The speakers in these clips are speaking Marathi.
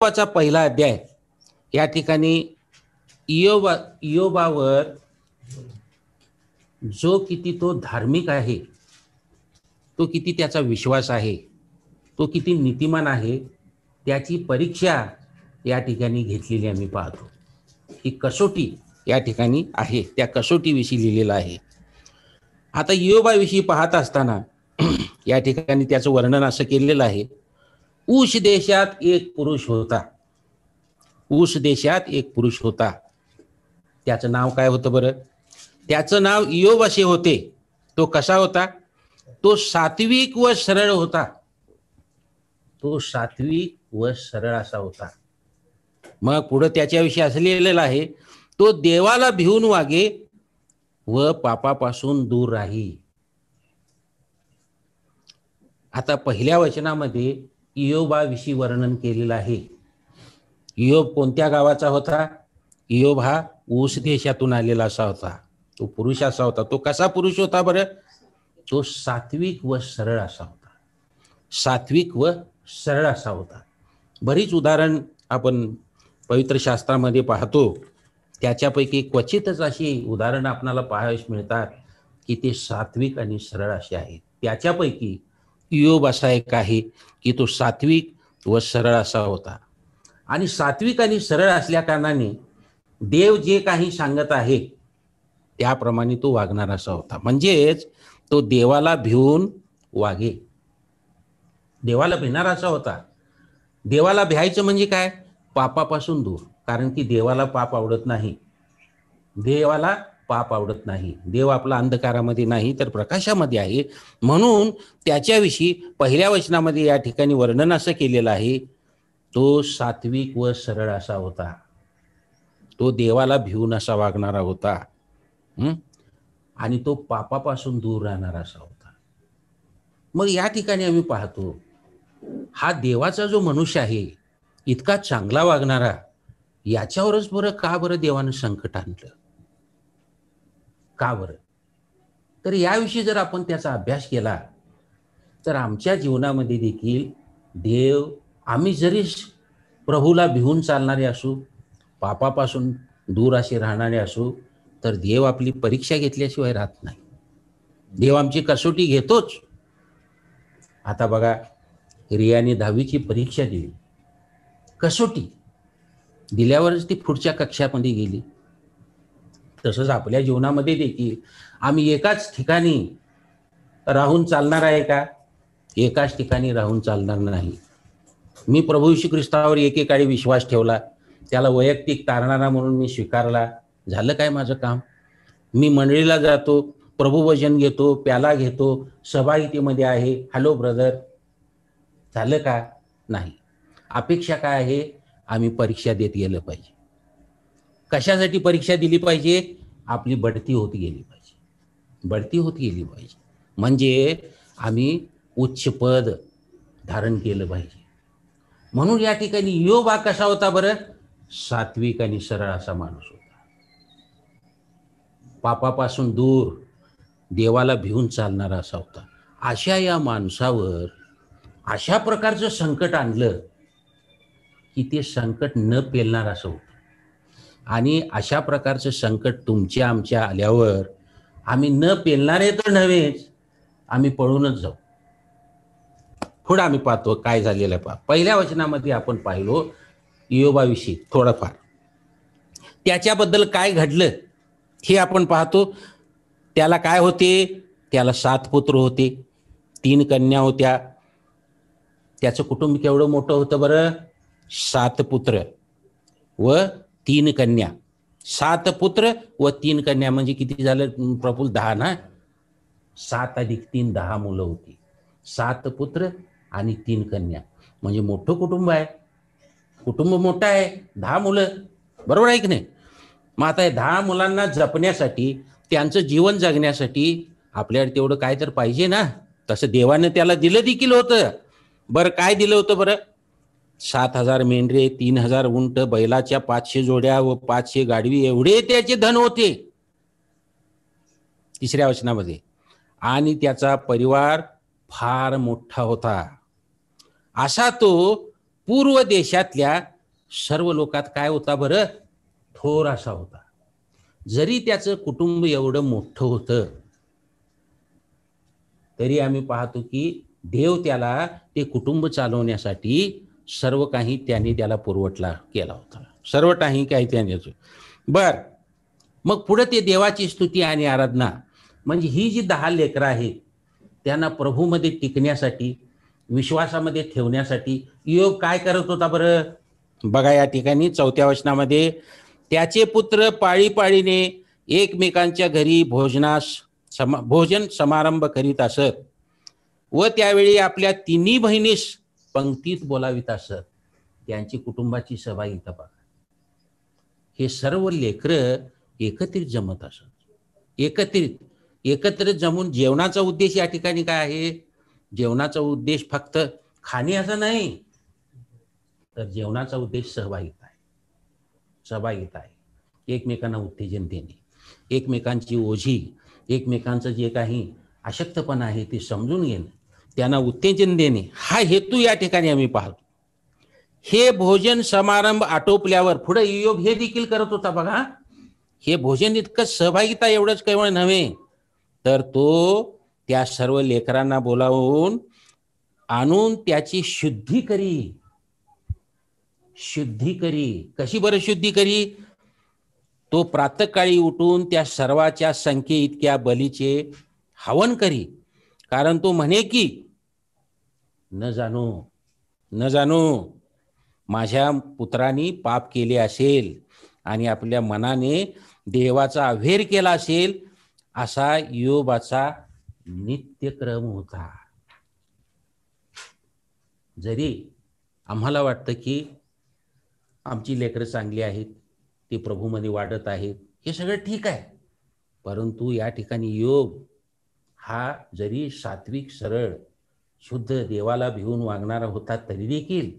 पहिला अध्याय या ठिकाणी इयोबा इयोबावर जो किती तो धार्मिक आहे तो किती त्याचा विश्वास आहे तो किती नीतिमान आहे त्याची परीक्षा या ठिकाणी घेतलेली आम्ही पाहतो ही कसोटी या ठिकाणी आहे त्या कसोटीविषयी लिहिलेलं आहे आता योबाविषयी पाहत असताना या ठिकाणी त्याचं वर्णन असं केलेलं आहे ऊस देशात एक पुरुष होता ऊस देशात एक पुरुष होता त्याचं नाव काय होतं बरं त्याचं नाव इयोब असे होते तो कसा होता तो सात्विक व सरळ होता तो सात्विक व सरळ असा होता मग पुढं त्याच्याविषयी असं लिहिलेलं आहे तो देवाला भिवून वागे व पापापासून दूर राही आता पहिल्या वचनामध्ये इयोबाविषयी वर्णन केलेलं आहे इयोब कोणत्या गावाचा होता इयोब हा ऊस देशातून आलेला असा होता तो पुरुष असा होता तो कसा पुरुष होता बरं तो सात्विक व सरळ असा होता सात्विक व सरळ असा होता बरीच उदाहरण आपण पवित्र शास्त्रामध्ये पाहतो त्याच्यापैकी क्वचितच अशी उदाहरणं आपणाला पाहायला मिळतात की ते सात्विक आणि सरळ असे आहेत त्याच्यापैकी योग असा एक आहे की तो सात्विक व सरळ असा होता आणि सात्विक आणि सरळ असल्या कारणाने देव जे काही सांगत आहे त्याप्रमाणे तो वागणार असा होता म्हणजेच तो देवाला भिवून वागे देवाला भिणार असा होता देवाला भ्यायचं म्हणजे काय पापापासून दूर कारण की देवाला पाप आवडत नाही देवाला पाप आवडत नाही देव आपला अंधकारामध्ये नाही तर प्रकाशामध्ये आहे म्हणून त्याच्याविषयी पहिल्या वचनामध्ये या ठिकाणी वर्णन असं केलेलं आहे तो सात्विक व सरळ असा होता तो देवाला भिवून असा वागणारा होता आणि तो पापापासून दूर राहणारा असा होता मग या ठिकाणी आम्ही पाहतो हा देवाचा जो मनुष्य आहे इतका चांगला वागणारा याच्यावरच बरं का बरं देवानं संकट आणलं का बरं तर याविषयी जर आपण त्याचा अभ्यास केला तर आमच्या जीवनामध्ये देखील देव आम्ही जरी प्रभूला भिवून चालणारे असू पापापासून दूर असे राहणारे असू तर देव आपली परीक्षा घेतल्याशिवाय राहत नाही देव आमची कसोटी घेतोच आता बघा रियाने दहावीची परीक्षा दिली कसोटी दिल्यावरच ती पुढच्या कक्षामध्ये गेली तसंच आपल्या जीवनामध्ये देखील आम्ही एकाच ठिकाणी राहून चालणार आहे का एकाच ठिकाणी राहून चालणार नाही मी प्रभू श्री ख्रिस्तावर एकेकाळी विश्वास ठेवला त्याला वैयक्तिक तारणारा म्हणून मी स्वीकारला झालं काय माझं काम मी मंडळीला जातो प्रभू भजन घेतो प्याला घेतो सहभागितीमध्ये आहे हॅलो ब्रदर झालं का नाही अपेक्षा काय आहे आम्ही परीक्षा देत गेलं पाहिजे कशासाठी परीक्षा दिली पाहिजे आपली बढती होत गेली पाहिजे बढती होत गेली पाहिजे म्हणजे आम्ही उच्च पद धारण केलं पाहिजे म्हणून या ठिकाणी योग हा कसा होता बरं सात्विक आणि सरळ असा माणूस होता पापापासून दूर देवाला भिवून चालणारा असा होता अशा या माणसावर अशा प्रकारचं संकट आणलं की ते संकट न पेलणार असं होतं आणि अशा प्रकारचं संकट तुमच्या आमच्या आल्यावर आम्ही न पेलणारे तर नव्हेच आम्ही पळूनच जाऊ पुढं आम्ही पाहतो काय झालेलं पा पहिल्या वचनामध्ये आपण पाहिलो योगाविषयी थोडंफार त्याच्याबद्दल काय घडलं हे आपण पाहतो त्याला काय होते त्याला सात पुत्र होते तीन कन्या होत्या त्याचं कुटुंब केवढं मोठं होतं बरं सात पुत्र व तीन कन्या सात पुत्र व तीन कन्या म्हणजे किती झालं प्रफुल दहा ना सात अधिक तीन दहा मुलं होती सात पुत्र आणि तीन कन्या म्हणजे मोठं कुटुंब आहे कुटुंब मोठं आहे दहा मुलं बरोबर आहे की नाही मग आता दहा मुलांना जपण्यासाठी त्यांचं जीवन जगण्यासाठी आपल्याकडे तेवढं काय तर पाहिजे ना तसं देवानं त्याला दिलं देखील होतं बरं काय दिलं होतं बरं सात हजार मेंढरे तीन हजार उंट बैलाच्या पाचशे जोड्या व पाचशे गाडवी एवढे त्याचे धन होते तिसऱ्या वचनामध्ये आणि त्याचा परिवार फार मोठा होता असा तो पूर्व देशातल्या सर्व लोकात काय होता बरं थोर असा होता जरी त्याचं कुटुंब एवढं मोठं होतं तरी आम्ही पाहतो की देव त्याला ते कुटुंब चालवण्यासाठी सर्व काही त्यांनी त्याला पुरवठला केला होता सर्व काही काही त्याने बर मग पुढे ते देवाची स्तुती आणि आराधना म्हणजे ही जी दहा लेकरं आहेत त्यांना प्रभूमध्ये टिकण्यासाठी विश्वासामध्ये ठेवण्यासाठी योग काय करत होता बरं बघा या ठिकाणी चौथ्या वचनामध्ये त्याचे पुत्र पाळी पाळीने एकमेकांच्या घरी भोजनास समा भोजन समारंभ करीत असत व त्यावेळी आपल्या तिन्ही बहिणीस पंक्तीत बोलावीत असत त्यांची कुटुंबाची सभा इथं बघा हे सर्व लेकर एकत्रित जमत असत एकत्रित एकत्र जमून जेवणाचा उद्देश या ठिकाणी काय आहे जेवणाचा उद्देश फक्त खाणे असं नाही तर जेवणाचा उद्देश सहभागिता आहे सहभागिता आहे एकमेकांना उत्तेजन देणे एकमेकांची ओझी एकमेकांचं जे काही अशक्तपणा आहे ते समजून घेणं त्यांना उत्तेजन देणे हा हेतू या ठिकाणी आम्ही पाहतो हे भोजन समारंभ आटोपल्यावर पुढे योग हे देखील करत होता बघा हे भोजन इतकं सहभागिता एवढंच केवळ नव्हे तर तो त्या सर्व लेकरांना बोलावून आणून त्याची शुद्धी करी शुद्धी करी कशी बरं शुद्धी करी तो प्रातकाळी उठून त्या सर्वाच्या संख्ये इतक्या बलीचे हवन करी कारण तो म्हणे की न जाणू न जाणू माझ्या पुत्रांनी पाप केले असेल आणि आपल्या मनाने देवाचा अभेर केला असेल असा योबाचा नित्यक्रम होता जरी आम्हाला वाटतं की आमची लेकरं चांगली आहेत ती प्रभूमध्ये वाढत आहेत हे सगळं ठीक आहे परंतु या ठिकाणी योग हा जरी सात्विक सरळ शुद्ध देवाला भिवून वागणारा होता तरी देखील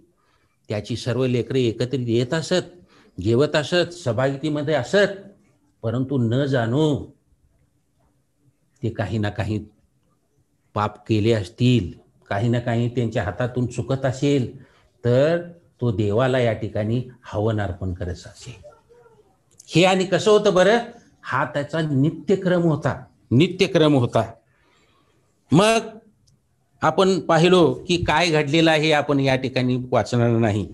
त्याची सर्व लेकरे एकत्रित येत असत जेवत असत सभागितीमध्ये असत परंतु न जाणू ते काही ना काही पाप केले असतील काही ना काही त्यांच्या हातातून चुकत असेल तर तो देवाला या ठिकाणी हवन अर्पण करत असे हे आणि कसं होतं बरं हा त्याचा नित्यक्रम होता नित्यक्रम होता मग आपण पाहिलो की काय घडलेलं आहे आपण या ठिकाणी वाचणार नाही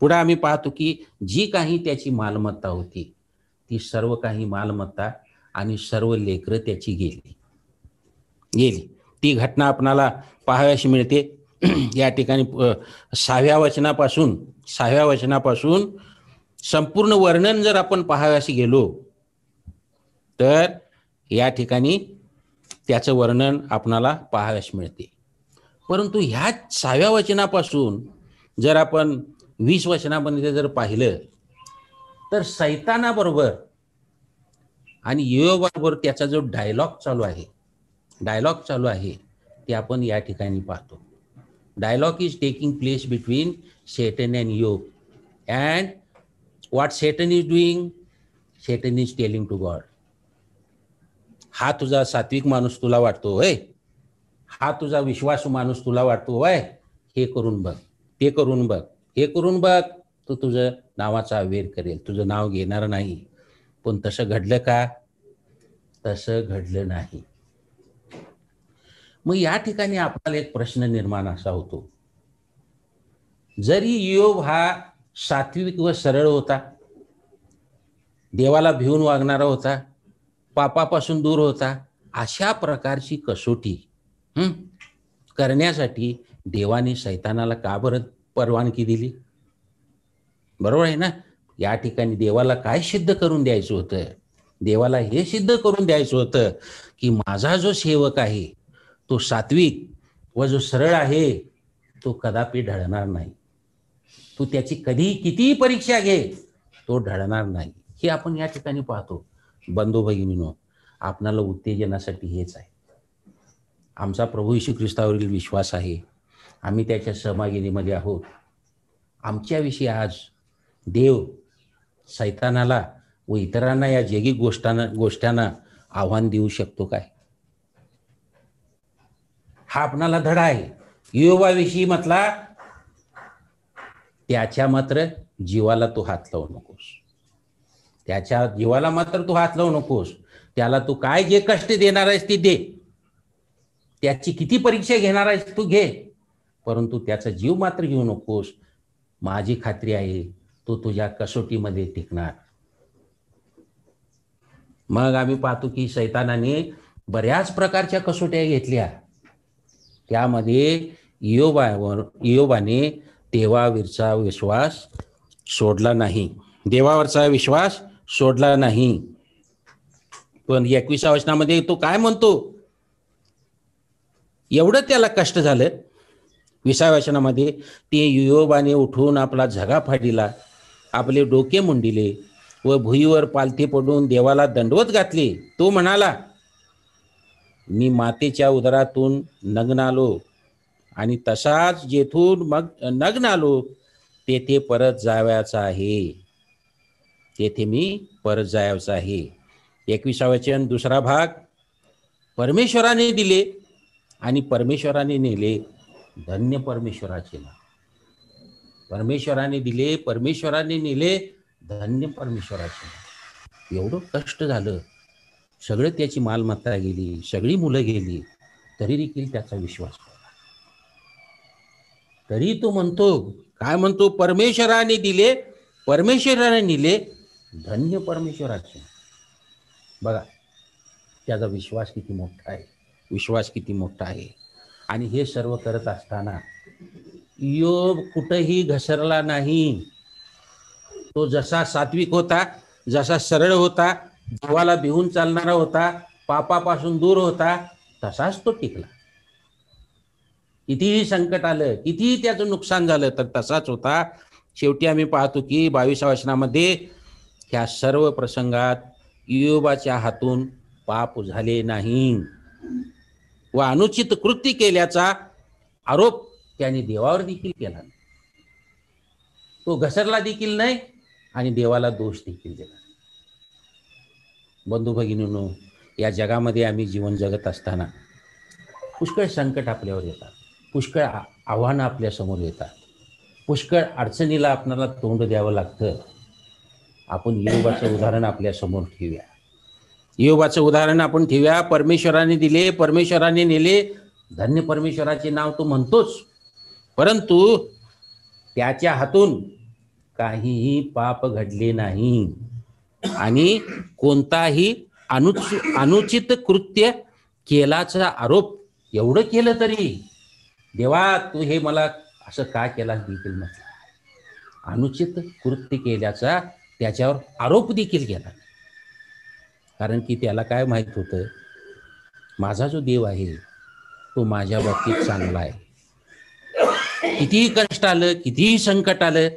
पुढे आम्ही पाहतो की जी काही त्याची मालमत्ता होती ती सर्व काही मालमत्ता आणि सर्व लेकरं त्याची गेली गेली ती घटना आपणाला पाहाव्याशी मिळते या ठिकाणी सहाव्या वचनापासून सहाव्या वचनापासून संपूर्ण वर्णन जर आपण पाहाव्याशी गेलो तर या ठिकाणी त्याचं वर्णन आपणाला पाहाव्यास मिळते परंतु ह्या सहाव्या वचनापासून जर आपण वीस वचनामध्ये जर पाहिलं तर सैतानाबरोबर आणि योगाबरोबर त्याचा जो डायलॉग चालू आहे डायलॉग चालू आहे ते आपण या ठिकाणी पाहतो dialogue is taking place between Satan and योग and what Satan is doing Satan is telling to God हा तुझा सात्विक माणूस तुला वाटतो होय हा तुझा विश्वास माणूस तुला वाटतो वय हे करून बघ ते करून बघ हे करून बघ तो तुझं नावाचा अवेर करेल तुझं नाव घेणार नाही पण तसं घडलं का तसं घडलं नाही मग या ठिकाणी आपल्याला एक प्रश्न निर्माण असा होतो जरी योग हा सात्विक व सरळ होता देवाला भिवून वागणारा होता पापापासून दूर होता अशा प्रकारची कसोटी करण्यासाठी देवाने शैतानाला का बरं परवानगी दिली बरोबर आहे ना या ठिकाणी देवाला काय सिद्ध करून द्यायचं होतं देवाला हे सिद्ध करून द्यायचं होतं की माझा जो सेवक आहे तो सात्विक व जो सरळ आहे तो कदापि ढळणार नाही तू त्याची कधी कितीही परीक्षा घे तो ढळणार नाही हे आपण या ठिकाणी पाहतो बंधू भगिनीनो आपणाला उत्तेजनासाठी हेच आहे आमचा प्रभू येशू ख्रिस्तावरील विश्वास आहे आम्ही त्याच्या सहभागिनीमध्ये आहोत आमच्याविषयी आज देव सैतानाला व इतरांना या जेगी गोष्टांना गोष्टांना आव्हान देऊ शकतो काय हा आपणाला धडा आहे युवाविषयी म्हटला त्याच्या मात्र जीवाला तू हात लावू नकोस त्याच्या जीवाला मात्र तू हात लावू नकोस त्याला तू काय जे कष्ट देणार आहेस ते दे त्याची किती परीक्षा घेणार आहेस तू घे परंतु त्याचा जीव मात्र घेऊ नकोस माझी खात्री आहे तो तुझ्या कसोटीमध्ये टिकणार मग आम्ही पाहतो की सैतानाने बऱ्याच प्रकारच्या कसोट्या घेतल्या त्यामध्ये इयोबावर इयोबाने देवावरचा विश्वास सोडला नाही देवावरचा विश्वास सोडला नाही पण एकविसा वचनामध्ये तो काय म्हणतो एवढं त्याला कष्ट झालं विसाव्याशनामध्ये ते युयोबाने उठून आपला झगा फाडिला आपले डोके मुंडिले व भुईवर पालथी पडून देवाला दंडवत घातले तो म्हणाला मी मातेच्या उदरातून नग्न आलो आणि तसाच जेथून मग नग्न आलो तेथे परत जावयाचा आहे तेथे मी परत जायचं आहे एकविसावचन दुसरा भाग परमेश्वराने दिले आणि परमेश्वराने नेले धन्य परमेश्वराचे ना परमेश्वराने दिले परमेश्वराने नेले धन्य परमेश्वराचे एवढं कष्ट झालं सगळं त्याची मालमत्ता गेली सगळी मुलं गेली तरी देखील त्याचा विश्वास तरी तो म्हणतो काय म्हणतो परमेश्वराने दिले परमेश्वराने नेले धन्य परमेश्वराचे बघा त्याचा विश्वास किती मोठा आहे विश्वास किती मोठा आहे आणि हे सर्व करत असताना योग कुठेही घसरला नाही तो जसा सात्विक होता जसा सरळ होता जीवाला भिवून चालणारा होता पापापासून दूर होता तसाच तो टिकला कितीही संकट आलं कितीही त्याचं नुकसान झालं तर तसाच होता शेवटी आम्ही पाहतो की बावीसा वचनामध्ये ह्या सर्व प्रसंगात युबाच्या हातून पाप झाले नाही व अनुचित कृती केल्याचा आरोप त्यांनी देवावर देखील केला तो घसरला देखील नाही आणि देवाला दोष देखील दिला बंधू भगिनीनो या जगामध्ये आम्ही जीवन जगत असताना पुष्कळ संकट आपल्यावर येतात पुष्कळ आव्हानं आपल्यासमोर येतात पुष्कळ अडचणीला आपल्याला तोंड द्यावं लागतं आपण योगाचं उदाहरण आपल्या समोर ठेवूया योगाचं उदाहरण आपण ठेव्या परमेश्वराने दिले परमेश्वराने नेले धन्य परमेश्वराचे नाव तो म्हणतोच परंतु त्याच्या हातून काहीही पाप घडले नाही आणि कोणताही अनुचित अनुचित कृत्य केलाचा आरोप एवढं केलं तरी देवा तू हे मला असं का केला देखील म्हटलं अनुचित कृत्य केल्याचा त्याच्यावर आरोप देखील केला कारण की त्याला काय माहीत होतं माझा जो देव आहे तो माझ्या बाबतीत चांगला आहे कितीही कष्ट आलं कितीही संकट आलं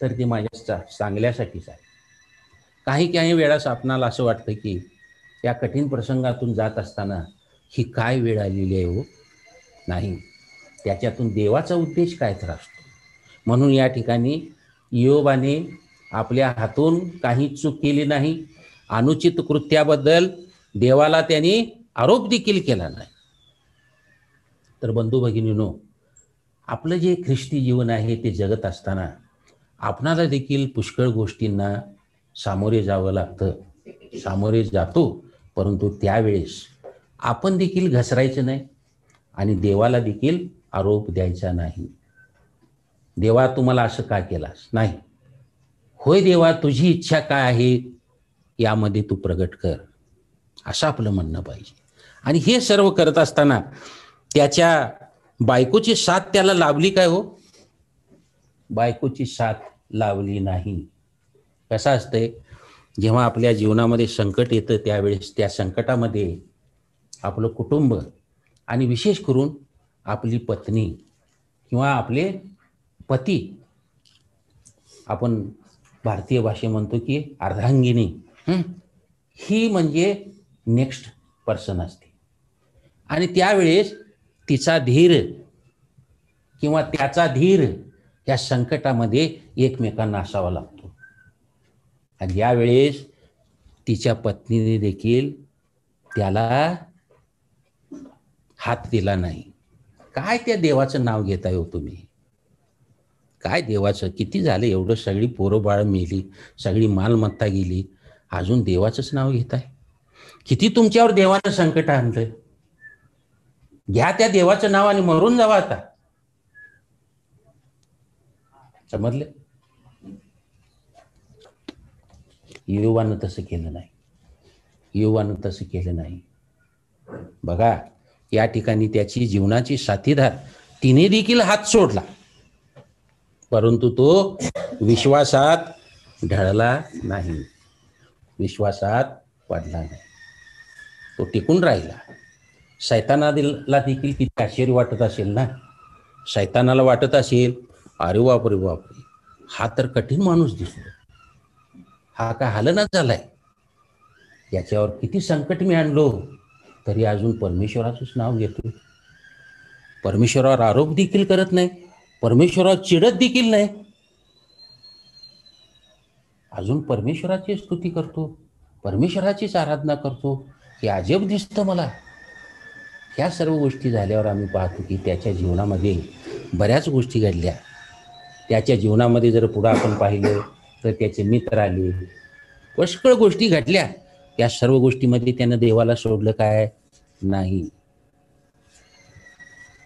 तर ते माझ्या चांगल्यासाठीच आहे काही काही वेळास आपणाला असं वाटतं की या कठीण प्रसंगातून जात असताना ही काय वेळ आलेली आहे हो नाही त्याच्यातून देवाचा उद्देश काय तर असतो म्हणून या ठिकाणी योबाने आपल्या हातून काही चूक केली नाही अनुचित कृत्याबद्दल देवाला त्यांनी आरोप देखील केला नाही तर बंधू भगिनीनो आपलं जे ख्रिस्ती जीवन आहे ते जगत असताना आपणाला देखील पुष्कळ गोष्टींना सामोरे जावं लागतं सामोरे जातो परंतु त्यावेळेस आपण देखील घसरायचं नाही आणि देवाला देखील आरोप द्यायचा नाही देवा तुम्हाला असं का केलास नाही होय देवा तुझी इच्छा काय आहे यामध्ये तू प्रगट कर असं आपलं म्हणणं पाहिजे आणि हे सर्व करत असताना त्याच्या बायकोची साथ त्याला लाभली काय हो बायकोची साथ लावली नाही कसं असतंय जेव्हा आपल्या जीवनामध्ये संकट येतं त्यावेळेस त्या संकटामध्ये आपलं कुटुंब आणि विशेष करून आपली पत्नी किंवा आपले पती आपण भारतीय भाषे म्हणतो की अर्धांगिनी ही म्हणजे नेक्स्ट पर्सन असते आणि त्यावेळेस तिचा धीर किंवा त्याचा धीर या संकटामध्ये एकमेकांना असावा लागतो आणि यावेळेस तिच्या पत्नीने देखील त्याला हात दिला नाही काय त्या देवाचं नाव घेता येऊ हो तुम्ही काय देवाचं किती झालं एवढं सगळी पोरं बाळ मिली सगळी मालमत्ता गेली अजून देवाचंच नाव घेताय किती तुमच्यावर देवानं संकट आणलंय घ्या त्या देवाचं नाव आणि मरून जावा आता समजले युवानं तसं केलं नाही युवानं तसं केलं नाही बघा या ठिकाणी त्याची जीवनाची साथीदार तिने देखील हात सोडला परंतु तो विश्वासात ढळला नाही विश्वासात वाढला नाही तो टिकून राहिला सैतानाला देखील किती आश्चर्य वाटत असेल ना सैतानाला वाटत असेल अरे बापरे बापरे हा तर कठीण माणूस दिसतो हा काय हालनाच झालाय याच्यावर किती संकट मी आणलो तरी अजून परमेश्वराचंच नाव घेतो परमेश्वरावर आरोप देखील करत नाही परमेश्वरावर चिडत देखील नाही अजून परमेश्वराची स्तुती करतो परमेश्वराचीच आराधना करतो हे अजब दिसतं मला ह्या सर्व गोष्टी झाल्यावर आम्ही पाहतो की त्याच्या जीवनामध्ये बऱ्याच गोष्टी घडल्या त्याच्या जीवनामध्ये जर पुढं आपण पाहिलं तर त्याचे मित्र आले पुष्कळ गोष्टी घडल्या या सर्व गोष्टीमध्ये त्यानं देवाला सोडलं काय नाही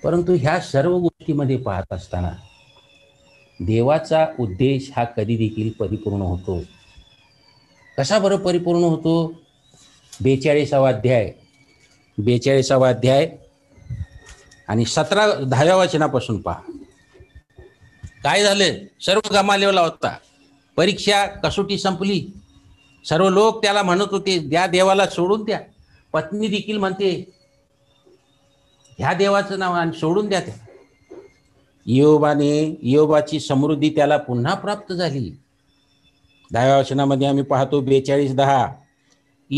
परंतु ह्या सर्व गोष्टीमध्ये पाहत असताना देवाचा उद्देश हा कधी देखील परिपूर्ण होतो कसा बरं परिपूर्ण होतो बेचाळीसावा अध्याय बेचाळीसावा अध्याय आणि सतरा दहाव्या वचनापासून पहा काय झालं सर्व गमालेवला होता परीक्षा कसोटी संपली सर्व लोक त्याला म्हणत होते त्या देवाला सोडून द्या पत्नी देखील म्हणते ह्या देवाचं नाव आणि सोडून द्या त्या योबाने योबाची समृद्धी त्याला पुन्हा प्राप्त झाली दहाव्या वचनामध्ये आम्ही पाहतो बेचाळीस दहा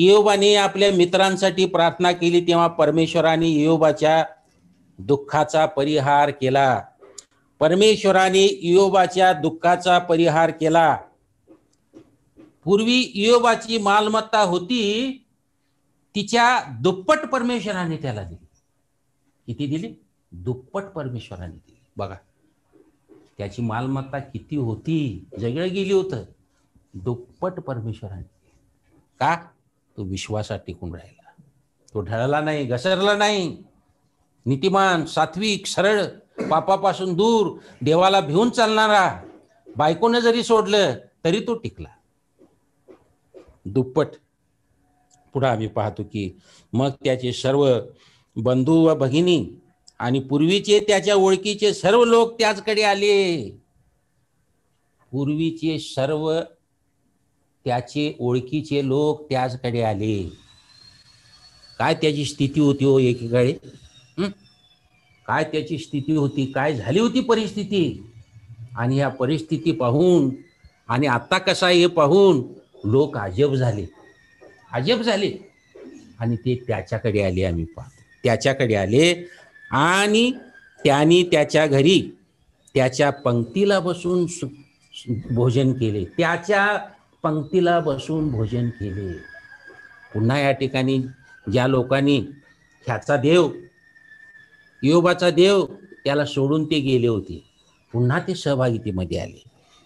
इयोबाने आपल्या मित्रांसाठी प्रार्थना केली तेव्हा परमेश्वराने इयोबाच्या दुःखाचा परिहार केला परमेश्वराने इयोबाच्या दुःखाचा परिहार केला पूर्वी योबाची मालमत्ता होती तिच्या दुप्पट परमेश्वराने त्याला दिली किती दिली दुप्पट परमेश्वराने दिली बघा त्याची मालमत्ता किती होती जगळ गेली होतं दुप्पट परमेश्वराने का तो विश्वासात टिकून राहिला तो ढळला नाही घसरला नाही नीतिमान सात्विक सरळ पापापासून दूर देवाला भिवून चालणारा बायकोनं जरी सोडलं तरी तो टिकला दुप्पट पुढे आम्ही पाहतो की मग त्याचे सर्व बंधू व भगिनी आणि पूर्वीचे त्याच्या ओळखीचे सर्व लोक त्याचकडे आले पूर्वीचे सर्व त्याचे ओळखीचे लोक त्याचकडे आले काय त्याची स्थिती होती हो एकीकडे काय त्याची स्थिती होती काय झाली होती परिस्थिती आणि ह्या परिस्थिती पाहून आणि आता कसा हे पाहून लोक अजब झाले अजब झाले आणि ते त्याच्याकडे आले आम्ही पाहतो त्याच्याकडे आले आणि त्याने त्याच्या घरी त्याच्या पंक्तीला बसून भोजन केले त्याच्या पंक्तीला बसून भोजन केले पुन्हा या ठिकाणी ज्या लोकांनी ह्याचा देव योबाचा देव त्याला सोडून ते गेले होते पुन्हा ते सहभागितेमध्ये आले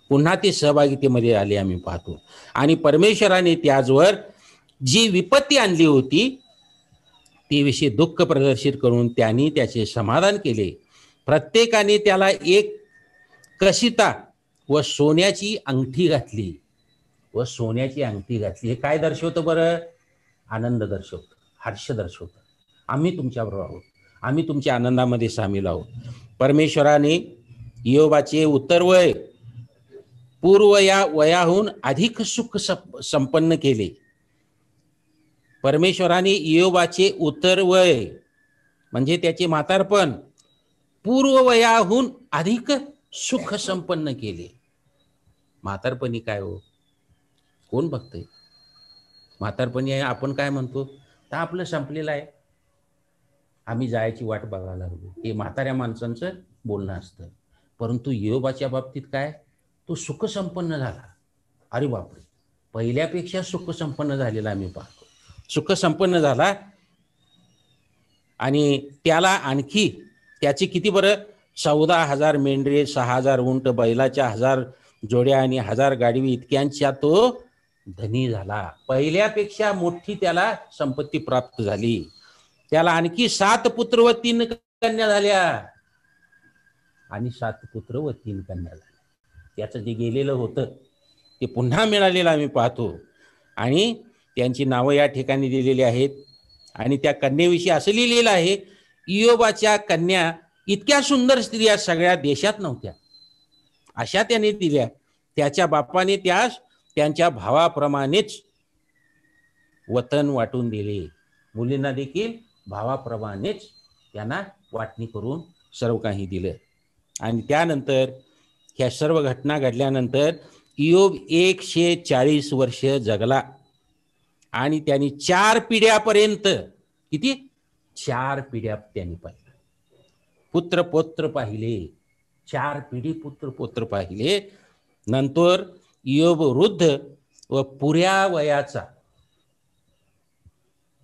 पुन्हा ते सहभागितेमध्ये आले आम्ही पाहतो आणि परमेश्वराने त्याचवर जी विपत्ती आणली होती तेविषयी दुःख प्रदर्शित करून त्यांनी त्याचे समाधान केले प्रत्येकाने त्याला एक कशिता व सोन्याची अंगठी घातली व सोन्याची अंगठी घातली हे काय दर्शवतं बरं आनंद दर्शवत हर्ष दर्शवतं आम्ही तुमच्याबरोबर आहोत आम्ही तुमच्या आनंदामध्ये सामील आहोत परमेश्वराने योगाचे उत्तर वय पूर्व या वयाहून अधिक सुख संपन्न केले परमेश्वराने इयोबाचे उत्तरवय म्हणजे त्याचे म्हातारपण पूर्ववयाहून अधिक सुख संपन्न केले म्हातारपणी काय हो कोण बघतंय म्हातारपणी आहे आपण काय म्हणतो तर आपलं संपलेलं आहे आम्ही जायची वाट बघायला लागलो हे म्हाताऱ्या माणसांचं बोलणं असतं परंतु योबाच्या बाबतीत काय तो सुख संपन्न झाला अरे बापरे पहिल्यापेक्षा सुख संपन्न झालेला आम्ही पाहतो सुख संपन्न झाला आणि त्याला आणखी त्याची किती बरं चौदा हजार मेंढरे सहा हजार उंट बैलाच्या हजार जोड्या आणि हजार गाडवी इतक्यांच्या तो धनी झाला पहिल्यापेक्षा मोठी त्याला संपत्ती प्राप्त झाली त्याला आणखी सात पुत्र व तीन कन्या झाल्या आणि सात पुत्र व तीन कन्या झाल्या त्याचं जे गेलेलं होतं ते पुन्हा मिळालेलं आम्ही पाहतो आणि त्यांची नावं या ठिकाणी दिलेली आहेत आणि त्या कन्येविषयी असं लिहिलेलं आहे इयोबाच्या कन्या इतक्या सुंदर स्त्रिया सगळ्या देशात नव्हत्या अशा त्याने दिल्या त्याच्या बापाने त्यास त्यांच्या भावाप्रमाणेच वतन वाटून दिले मुलींना देखील भावाप्रमाणेच त्यांना वाटणी करून सर्व काही दिलं आणि त्यानंतर ह्या सर्व घटना घडल्यानंतर इयोब एकशे चाळीस वर्ष जगला आणि त्यांनी चार पिढ्यापर्यंत किती चार पिढ्या त्यांनी पाहिलं पुत्र पोत्र पाहिले चार पिढी पुत्र पोत्र पाहिले नंतर योग वृद्ध व पुऱ्या वयाचा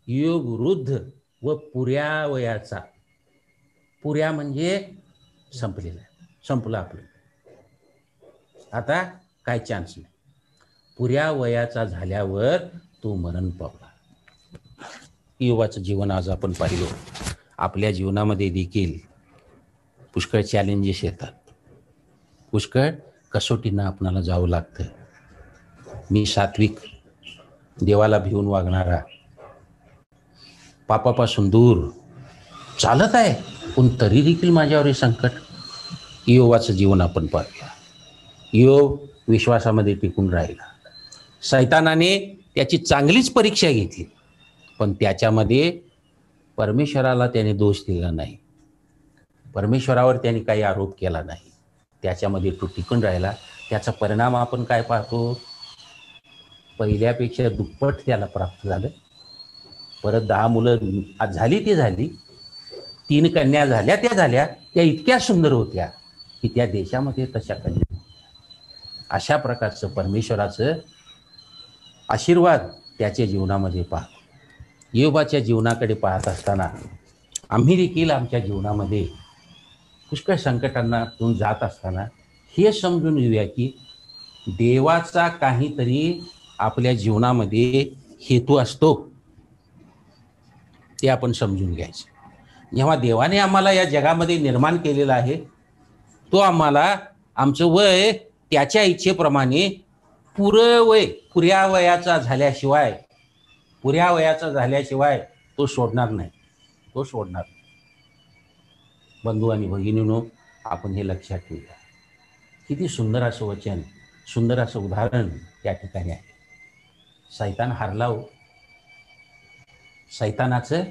योग वृद्ध व पुऱ्या वयाचा पुऱ्या म्हणजे संपलेला संपला आपलं आता काय चान्स नाही पुऱ्या वयाचा झाल्यावर तो मरण पावला युवाचं जीवन आज आपण पाहिलो आपल्या जीवनामध्ये देखील पुष्कळ चॅलेंजेस येतात पुष्कळ कसोटींना आपणाला जावं लागतं मी सात्विक देवाला भिवून वागणारा पापापासून दूर चालत आहे पण तरी देखील माझ्यावर हे संकट योगाचं जीवन आपण पाहूया योग विश्वासामध्ये टिकून राहिला सैतानाने त्याची चांगलीच परीक्षा घेतली पण त्याच्यामध्ये परमेश्वराला त्याने दोष दिला नाही परमेश्वरावर त्याने काही आरोप केला नाही त्याच्यामध्ये तो टिकून राहिला त्याचा परिणाम आपण काय पाहतो पहिल्यापेक्षा दुप्पट त्याला प्राप्त झालं परत दहा मुलं झाली ती झाली तीन कन्या झाल्या त्या झाल्या त्या इतक्या सुंदर होत्या की त्या देशामध्ये तशा कन्या अशा प्रकारचं परमेश्वराचं आशीर्वाद त्याच्या जीवनामध्ये पाहतो योबाच्या जीवनाकडे पाहत असताना आम्ही देखील आमच्या जीवनामध्ये पुष्कळ तोंड जात असताना हे समजून घेऊया की देवाचा काहीतरी आपल्या जीवनामध्ये हेतू असतो ते आपण समजून घ्यायचं जेव्हा देवाने आम्हाला या जगामध्ये निर्माण केलेला आहे तो आम्हाला आमचं वय त्याच्या इच्छेप्रमाणे पुरवय पुऱ्या वयाचा झाल्याशिवाय पुऱ्या वयाचा झाल्याशिवाय तो सोडणार नाही तो सोडणार बंधू आणि भगिनीनो आपण हे लक्षात ठेवूया किती सुंदर असं वचन सुंदर असं उदाहरण त्या ठिकाणी आहे सैतान हारलाव सैतानाचं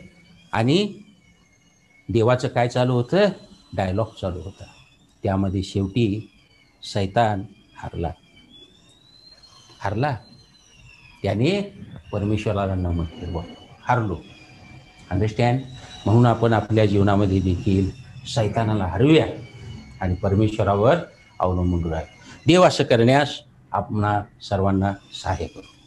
आणि देवाचं काय चालू होतं डायलॉग चालू होता त्यामध्ये शेवटी सैतान हारला हारला त्याने परमेश्वराला नमस्कार बघ हारलो अंडरस्टँड म्हणून आपण आपल्या जीवनामध्ये देखील सैतानाला हरवूया आणि परमेश्वरावर अवलंबून राहा देव असं करण्यास आपणा सर्वांना सहाय्य करू